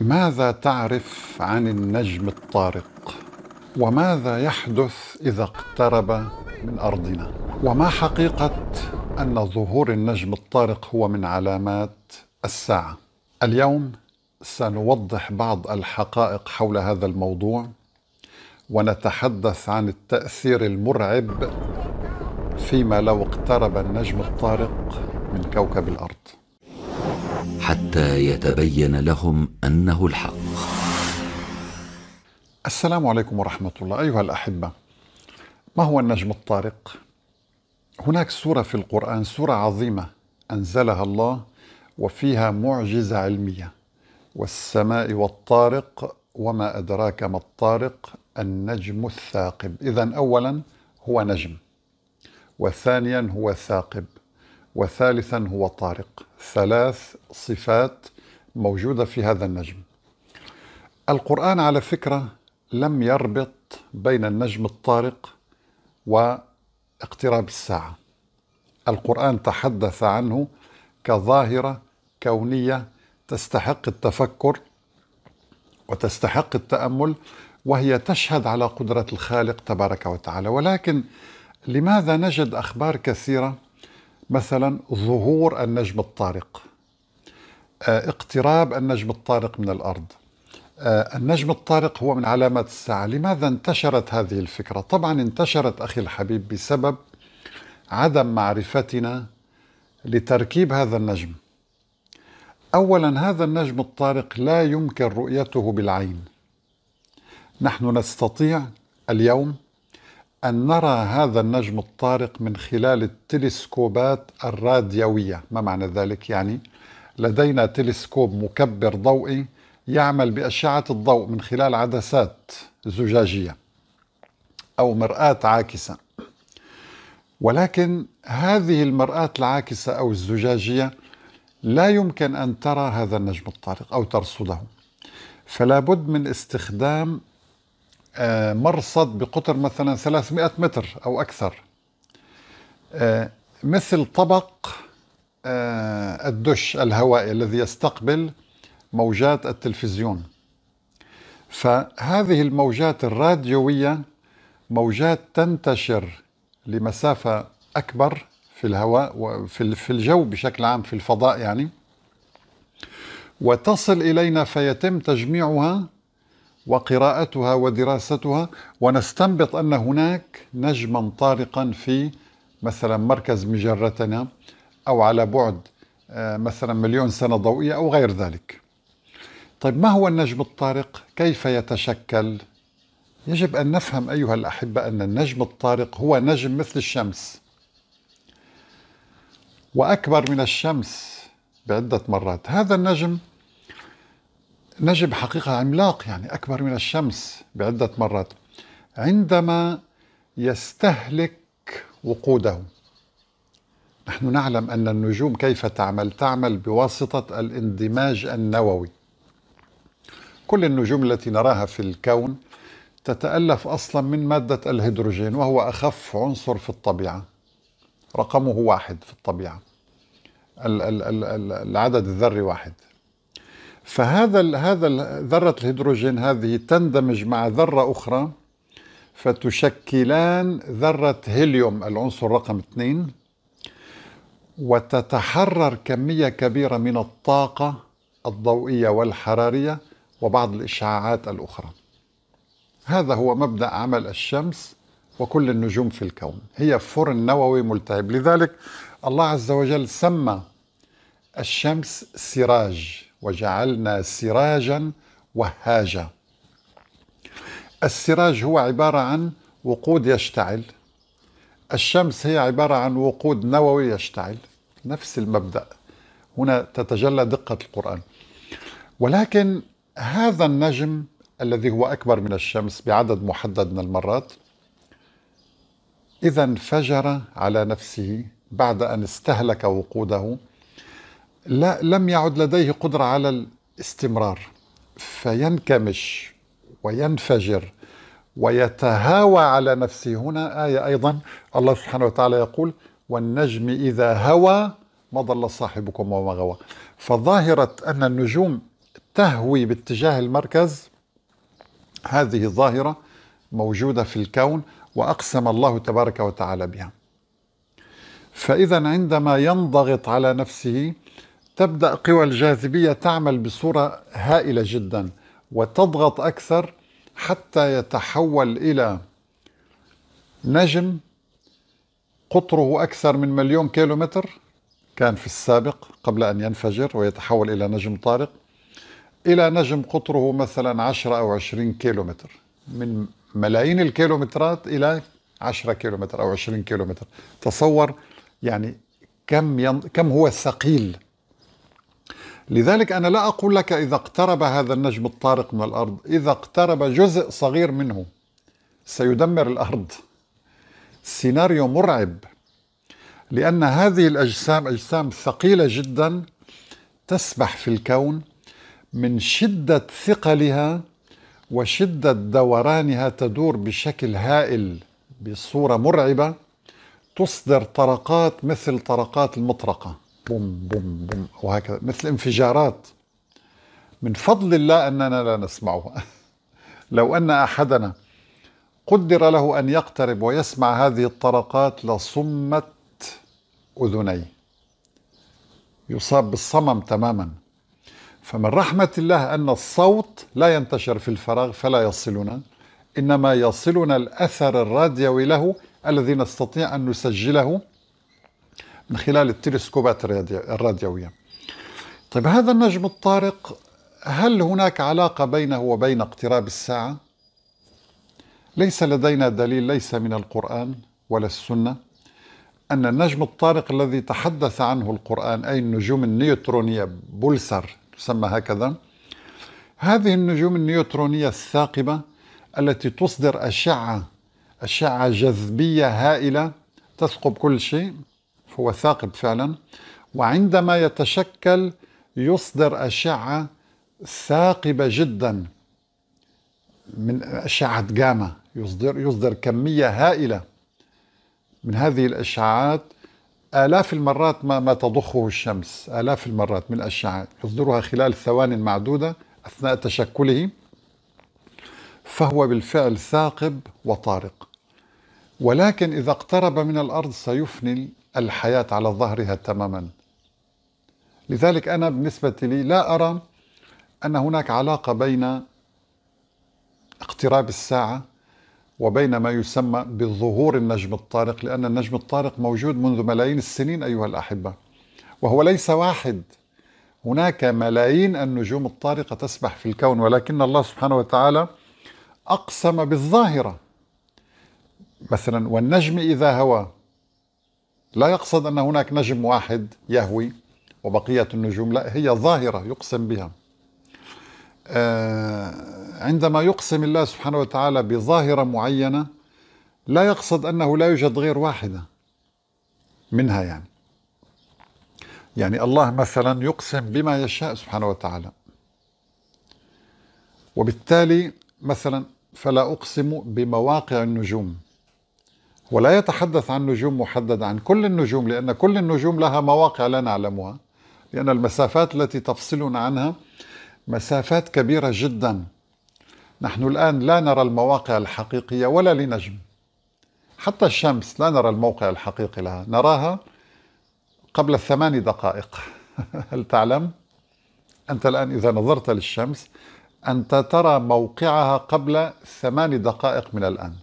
ماذا تعرف عن النجم الطارق وماذا يحدث اذا اقترب من ارضنا وما حقيقه ان ظهور النجم الطارق هو من علامات الساعه اليوم سنوضح بعض الحقائق حول هذا الموضوع ونتحدث عن التاثير المرعب فيما لو اقترب النجم الطارق من كوكب الارض حتى يتبين لهم انه الحق. السلام عليكم ورحمه الله ايها الاحبه. ما هو النجم الطارق؟ هناك سوره في القران سوره عظيمه انزلها الله وفيها معجزه علميه والسماء والطارق وما ادراك ما الطارق النجم الثاقب، اذا اولا هو نجم وثانيا هو ثاقب وثالثا هو طارق ثلاث صفات موجوده في هذا النجم القران على فكره لم يربط بين النجم الطارق واقتراب الساعه القران تحدث عنه كظاهره كونيه تستحق التفكر وتستحق التامل وهي تشهد على قدره الخالق تبارك وتعالى ولكن لماذا نجد اخبار كثيره مثلا ظهور النجم الطارق آه، اقتراب النجم الطارق من الارض آه، النجم الطارق هو من علامات الساعه لماذا انتشرت هذه الفكره طبعا انتشرت اخي الحبيب بسبب عدم معرفتنا لتركيب هذا النجم اولا هذا النجم الطارق لا يمكن رؤيته بالعين نحن نستطيع اليوم أن نرى هذا النجم الطارق من خلال التلسكوبات الراديوية ما معنى ذلك يعني لدينا تلسكوب مكبر ضوئي يعمل بأشعة الضوء من خلال عدسات زجاجية أو مرآة عاكسة ولكن هذه المرآة العاكسة أو الزجاجية لا يمكن أن ترى هذا النجم الطارق أو ترصده فلا بد من استخدام آه، مرصد بقطر مثلا 300 متر أو أكثر آه، مثل طبق آه، الدش الهوائي الذي يستقبل موجات التلفزيون فهذه الموجات الراديوية موجات تنتشر لمسافة أكبر في الهواء وفي في الجو بشكل عام في الفضاء يعني وتصل إلينا فيتم تجميعها وقراءتها ودراستها ونستنبط ان هناك نجما طارقا في مثلا مركز مجرتنا او على بعد آه، مثلا مليون سنه ضوئيه او غير ذلك. طيب ما هو النجم الطارق؟ كيف يتشكل؟ يجب ان نفهم ايها الاحبه ان النجم الطارق هو نجم مثل الشمس. واكبر من الشمس بعده مرات، هذا النجم نجم حقيقة عملاق يعني أكبر من الشمس بعدة مرات عندما يستهلك وقوده نحن نعلم أن النجوم كيف تعمل تعمل بواسطة الاندماج النووي كل النجوم التي نراها في الكون تتألف أصلا من مادة الهيدروجين وهو أخف عنصر في الطبيعة رقمه واحد في الطبيعة العدد الذري واحد فهذا الـ هذا الـ ذرة الهيدروجين هذه تندمج مع ذرة أخرى فتشكلان ذرة هيليوم العنصر رقم اثنين وتتحرر كمية كبيرة من الطاقة الضوئية والحرارية وبعض الإشعاعات الأخرى هذا هو مبدأ عمل الشمس وكل النجوم في الكون هي فرن نووي ملتهب لذلك الله عز وجل سمى الشمس سراج وجعلنا سراجا وهاجا السراج هو عبارة عن وقود يشتعل الشمس هي عبارة عن وقود نووي يشتعل نفس المبدأ هنا تتجلى دقة القرآن ولكن هذا النجم الذي هو أكبر من الشمس بعدد محدد من المرات إذا انفجر على نفسه بعد أن استهلك وقوده لا لم يعد لديه قدرة على الاستمرار فينكمش وينفجر ويتهاوى على نفسه هنا آية أيضا الله سبحانه وتعالى يقول والنجم إذا هوى ما ضل صاحبكم وما غوى فظاهرة أن النجوم تهوي باتجاه المركز هذه الظاهرة موجودة في الكون وأقسم الله تبارك وتعالى بها فإذا عندما ينضغط على نفسه تبدأ قوى الجاذبية تعمل بصورة هائلة جدا وتضغط أكثر حتى يتحول إلى نجم قطره أكثر من مليون كيلومتر كان في السابق قبل أن ينفجر ويتحول إلى نجم طارق إلى نجم قطره مثلا 10 أو 20 كيلومتر من ملايين الكيلومترات إلى 10 كيلومتر أو 20 كيلومتر تصور يعني كم ين... كم هو ثقيل لذلك أنا لا أقول لك إذا اقترب هذا النجم الطارق من الأرض إذا اقترب جزء صغير منه سيدمر الأرض سيناريو مرعب لأن هذه الأجسام أجسام ثقيلة جدا تسبح في الكون من شدة ثقلها وشدة دورانها تدور بشكل هائل بصورة مرعبة تصدر طرقات مثل طرقات المطرقة بوم بوم بوم وهكذا مثل انفجارات من فضل الله أننا لا نسمعها لو أن أحدنا قدر له أن يقترب ويسمع هذه الطرقات لصمت أذنيه يصاب بالصمم تماما فمن رحمة الله أن الصوت لا ينتشر في الفراغ فلا يصلنا إنما يصلنا الأثر الراديوي له الذي نستطيع أن نسجله من خلال التلسكوبات الراديوية طيب هذا النجم الطارق هل هناك علاقة بينه وبين اقتراب الساعة؟ ليس لدينا دليل ليس من القرآن ولا السنة أن النجم الطارق الذي تحدث عنه القرآن أي النجوم النيوترونية بولسر تسمى هكذا هذه النجوم النيوترونية الثاقبة التي تصدر أشعة أشعة جذبية هائلة تثقب كل شيء هو ثاقب فعلا وعندما يتشكل يصدر أشعة ثاقبة جدا من أشعة جاما يصدر يصدر كمية هائلة من هذه الأشعاعات آلاف المرات ما ما تضخه الشمس آلاف المرات من الأشعة يصدرها خلال ثوان معدودة أثناء تشكله فهو بالفعل ثاقب وطارق ولكن إذا اقترب من الأرض سيفني الحياة على ظهرها تماما لذلك أنا بالنسبة لي لا أرى أن هناك علاقة بين اقتراب الساعة وبين ما يسمى بظهور النجم الطارق لأن النجم الطارق موجود منذ ملايين السنين أيها الأحبة وهو ليس واحد هناك ملايين النجوم الطارقة تسبح في الكون ولكن الله سبحانه وتعالى أقسم بالظاهرة مثلا والنجم إذا هوى لا يقصد أن هناك نجم واحد يهوي وبقية النجوم لا هي ظاهرة يقسم بها آه، عندما يقسم الله سبحانه وتعالى بظاهرة معينة لا يقصد أنه لا يوجد غير واحدة منها يعني يعني الله مثلا يقسم بما يشاء سبحانه وتعالى وبالتالي مثلا فلا أقسم بمواقع النجوم ولا يتحدث عن نجوم محددة عن كل النجوم لأن كل النجوم لها مواقع لا نعلمها لأن المسافات التي تفصلنا عنها مسافات كبيرة جدا نحن الآن لا نرى المواقع الحقيقية ولا لنجم حتى الشمس لا نرى الموقع الحقيقي لها نراها قبل الثمان دقائق هل تعلم؟ أنت الآن إذا نظرت للشمس أنت ترى موقعها قبل ثمان دقائق من الآن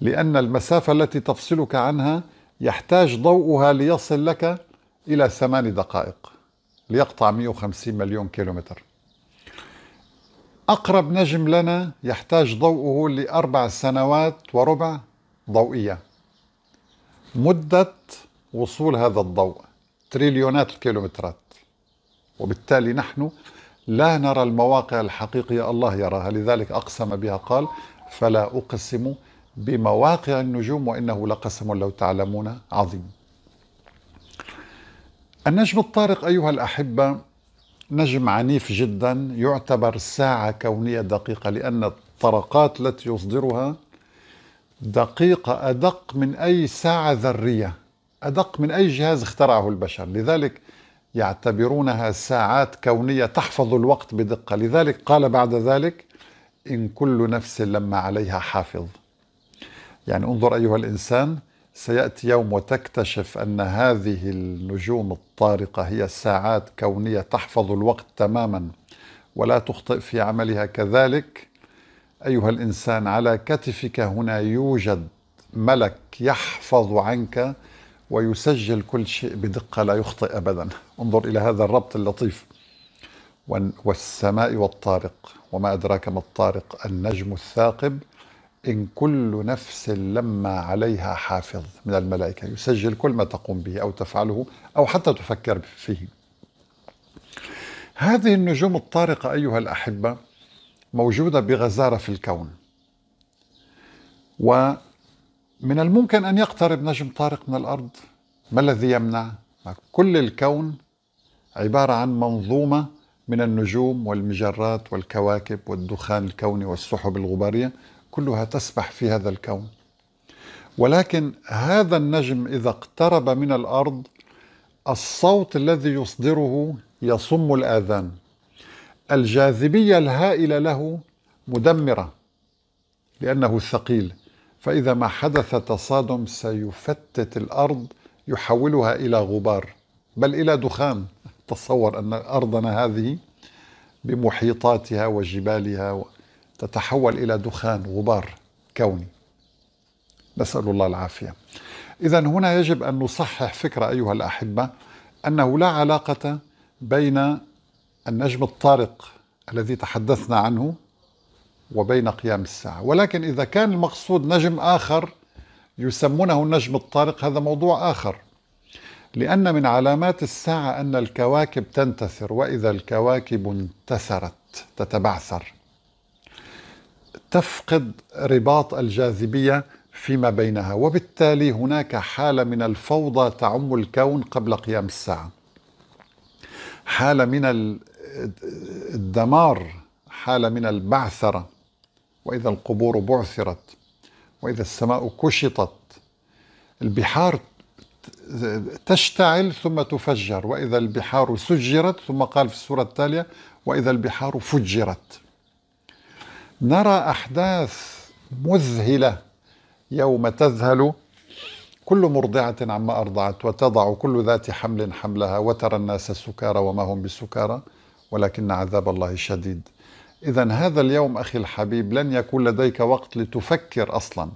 لأن المسافة التي تفصلك عنها يحتاج ضوءها ليصل لك إلى ثمان دقائق ليقطع 150 مليون كيلومتر أقرب نجم لنا يحتاج ضوءه لأربع سنوات وربع ضوئية مدة وصول هذا الضوء تريليونات الكيلومترات وبالتالي نحن لا نرى المواقع الحقيقية الله يراها لذلك أقسم بها قال فلا أقسم بمواقع النجوم وإنه لقسم لو تعلمون عظيم النجم الطارق أيها الأحبة نجم عنيف جدا يعتبر ساعة كونية دقيقة لأن الطرقات التي يصدرها دقيقة أدق من أي ساعة ذرية أدق من أي جهاز اخترعه البشر لذلك يعتبرونها ساعات كونية تحفظ الوقت بدقة لذلك قال بعد ذلك إن كل نفس لما عليها حافظ يعني انظر أيها الإنسان سيأتي يوم وتكتشف أن هذه النجوم الطارقة هي ساعات كونية تحفظ الوقت تماما ولا تخطئ في عملها كذلك أيها الإنسان على كتفك هنا يوجد ملك يحفظ عنك ويسجل كل شيء بدقة لا يخطئ أبدا انظر إلى هذا الربط اللطيف والسماء والطارق وما أدراك ما الطارق النجم الثاقب إن كل نفس لما عليها حافظ من الملائكة يسجل كل ما تقوم به أو تفعله أو حتى تفكر فيه هذه النجوم الطارقة أيها الأحبة موجودة بغزارة في الكون ومن الممكن أن يقترب نجم طارق من الأرض ما الذي يمنع؟ كل الكون عبارة عن منظومة من النجوم والمجرات والكواكب والدخان الكوني والسحب الغبارية كلها تسبح في هذا الكون ولكن هذا النجم إذا اقترب من الأرض الصوت الذي يصدره يصم الآذان الجاذبية الهائلة له مدمرة لأنه ثقيل فإذا ما حدث تصادم سيفتت الأرض يحولها إلى غبار بل إلى دخان تصور أن أرضنا هذه بمحيطاتها وجبالها و... تتحول إلى دخان غبار كوني نسأل الله العافية إذا هنا يجب أن نصحح فكرة أيها الأحبة أنه لا علاقة بين النجم الطارق الذي تحدثنا عنه وبين قيام الساعة ولكن إذا كان المقصود نجم آخر يسمونه النجم الطارق هذا موضوع آخر لأن من علامات الساعة أن الكواكب تنتثر وإذا الكواكب انتثرت تتبعثر تفقد رباط الجاذبيه فيما بينها وبالتالي هناك حاله من الفوضى تعم الكون قبل قيام الساعه حاله من الدمار حاله من البعثره واذا القبور بعثرت واذا السماء كشطت البحار تشتعل ثم تفجر واذا البحار سجرت ثم قال في السوره التاليه واذا البحار فجرت نرى أحداث مذهلة يوم تذهل كل مرضعة عما أرضعت وتضع كل ذات حمل حملها وترى الناس سكارى وما هم بسكارى ولكن عذاب الله شديد إذا هذا اليوم أخي الحبيب لن يكون لديك وقت لتفكر أصلا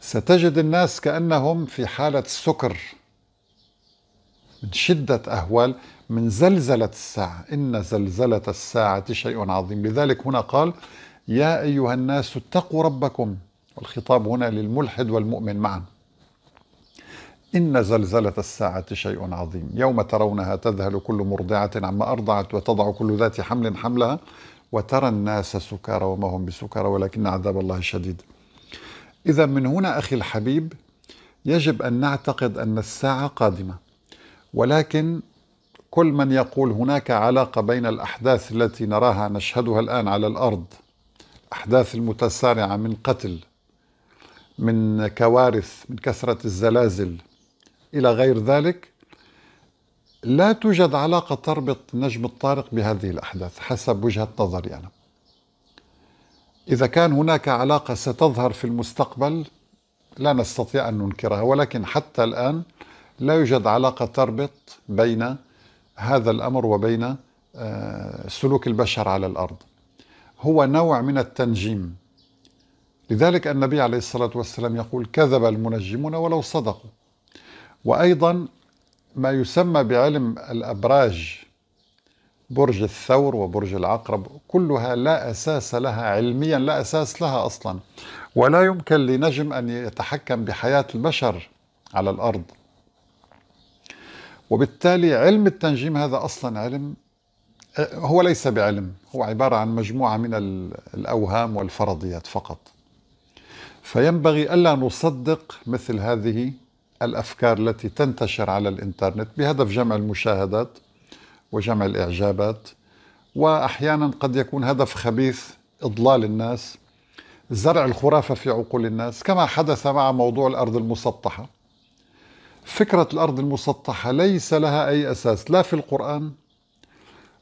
ستجد الناس كأنهم في حالة سكر من شدة أهوال من زلزلة الساعة إن زلزلة الساعة شيء عظيم لذلك هنا قال يا أيها الناس اتقوا ربكم والخطاب هنا للملحد والمؤمن معا إن زلزلة الساعة شيء عظيم يوم ترونها تذهل كل مرضعة عما أرضعت وتضع كل ذات حمل حملها وترى الناس سكارى وما هم بسكارى ولكن عذاب الله شديد إذا من هنا أخي الحبيب يجب أن نعتقد أن الساعة قادمة ولكن كل من يقول هناك علاقة بين الأحداث التي نراها نشهدها الآن على الأرض أحداث المتسارعة من قتل من كوارث من كثرة الزلازل إلى غير ذلك لا توجد علاقة تربط نجم الطارق بهذه الأحداث حسب وجهة نظري أنا إذا كان هناك علاقة ستظهر في المستقبل لا نستطيع أن ننكرها ولكن حتى الآن لا يوجد علاقة تربط بين هذا الأمر وبين آه، سلوك البشر على الأرض هو نوع من التنجيم لذلك النبي عليه الصلاة والسلام يقول كذب المنجمون ولو صدقوا وأيضا ما يسمى بعلم الأبراج برج الثور وبرج العقرب كلها لا أساس لها علميا لا أساس لها أصلا ولا يمكن لنجم أن يتحكم بحياة البشر على الأرض وبالتالي علم التنجيم هذا أصلا علم هو ليس بعلم هو عبارة عن مجموعة من الأوهام والفرضيات فقط فينبغي ألا نصدق مثل هذه الأفكار التي تنتشر على الإنترنت بهدف جمع المشاهدات وجمع الإعجابات وأحيانا قد يكون هدف خبيث إضلال الناس زرع الخرافة في عقول الناس كما حدث مع موضوع الأرض المسطحة فكرة الأرض المسطحة ليس لها أي أساس لا في القرآن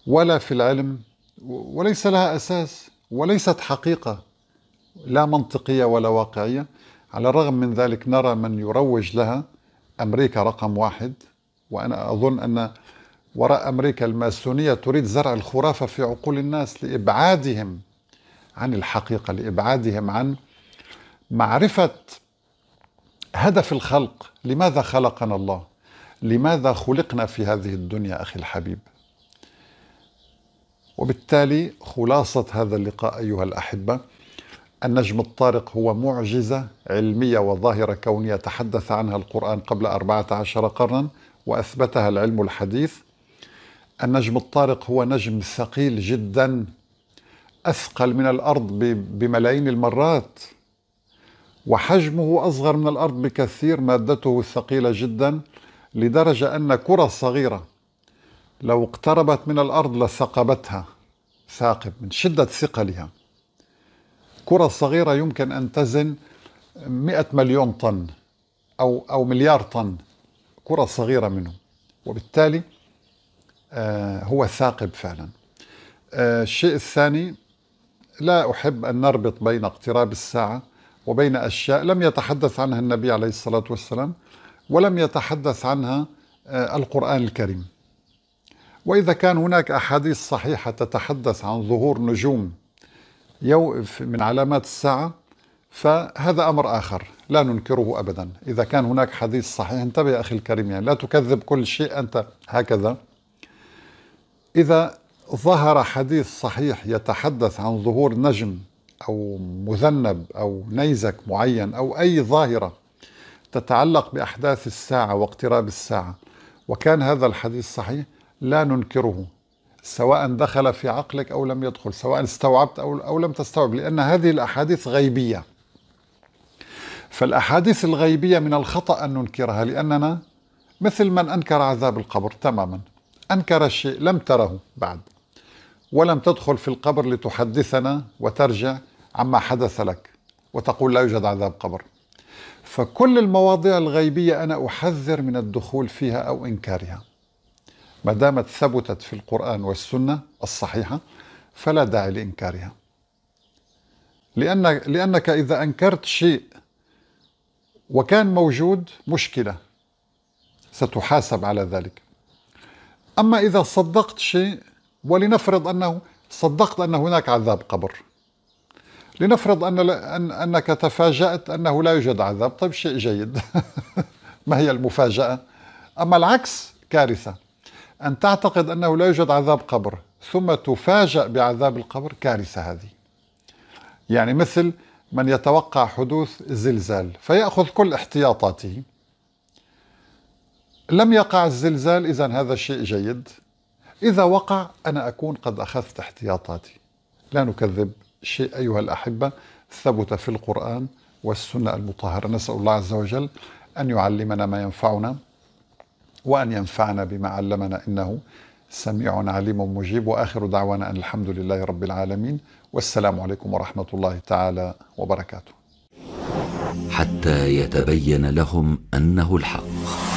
ولا في العلم وليس لها أساس وليست حقيقة لا منطقية ولا واقعية على الرغم من ذلك نرى من يروج لها أمريكا رقم واحد وأنا أظن أن وراء أمريكا الماسونية تريد زرع الخرافة في عقول الناس لإبعادهم عن الحقيقة لإبعادهم عن معرفة هدف الخلق لماذا خلقنا الله لماذا خلقنا في هذه الدنيا أخي الحبيب وبالتالي خلاصة هذا اللقاء أيها الأحبة النجم الطارق هو معجزة علمية وظاهرة كونية تحدث عنها القرآن قبل 14 قرنا وأثبتها العلم الحديث النجم الطارق هو نجم ثقيل جدا أثقل من الأرض بملايين المرات وحجمه أصغر من الأرض بكثير مادته ثقيلة جدا لدرجة أن كرة صغيرة لو اقتربت من الأرض لثقبتها ثاقب من شدة ثقلها كرة صغيرة يمكن أن تزن 100 مليون طن أو أو مليار طن كرة صغيرة منه وبالتالي آه هو ثاقب فعلا آه الشيء الثاني لا أحب أن نربط بين اقتراب الساعة وبين أشياء لم يتحدث عنها النبي عليه الصلاة والسلام ولم يتحدث عنها آه، القرآن الكريم وإذا كان هناك أحاديث صحيحة تتحدث عن ظهور نجوم من علامات الساعة فهذا أمر آخر لا ننكره أبدا إذا كان هناك حديث صحيح انتبه يا أخي الكريم يعني لا تكذب كل شيء أنت هكذا إذا ظهر حديث صحيح يتحدث عن ظهور نجم أو مذنب أو نيزك معين أو أي ظاهرة تتعلق بأحداث الساعة واقتراب الساعة وكان هذا الحديث صحيح لا ننكره سواء دخل في عقلك أو لم يدخل سواء استوعبت أو, أو لم تستوعب لأن هذه الأحاديث غيبية فالأحاديث الغيبية من الخطأ أن ننكرها لأننا مثل من أنكر عذاب القبر تماما أنكر الشيء لم تره بعد ولم تدخل في القبر لتحدثنا وترجع عما حدث لك وتقول لا يوجد عذاب قبر فكل المواضيع الغيبية أنا أحذر من الدخول فيها أو إنكارها ما دامت ثبتت في القرآن والسنة الصحيحة فلا داعي لإنكارها لأن لأنك إذا أنكرت شيء وكان موجود مشكلة ستحاسب على ذلك أما إذا صدقت شيء ولنفرض أنه صدقت أن هناك عذاب قبر لنفرض أن أنك تفاجأت أنه لا يوجد عذاب طيب شيء جيد ما هي المفاجأة أما العكس كارثة أن تعتقد أنه لا يوجد عذاب قبر ثم تفاجأ بعذاب القبر كارثة هذه يعني مثل من يتوقع حدوث زلزال فيأخذ كل احتياطاته لم يقع الزلزال إذا هذا شيء جيد إذا وقع أنا أكون قد أخذت احتياطاتي لا نكذب شيء أيها الأحبة ثبت في القرآن والسنة المطهرة نسأل الله عز وجل أن يعلمنا ما ينفعنا وأن ينفعنا بما علمنا إنه سميع عليم مجيب وآخر دعوانا أن الحمد لله رب العالمين والسلام عليكم ورحمة الله تعالى وبركاته حتى يتبين لهم أنه الحق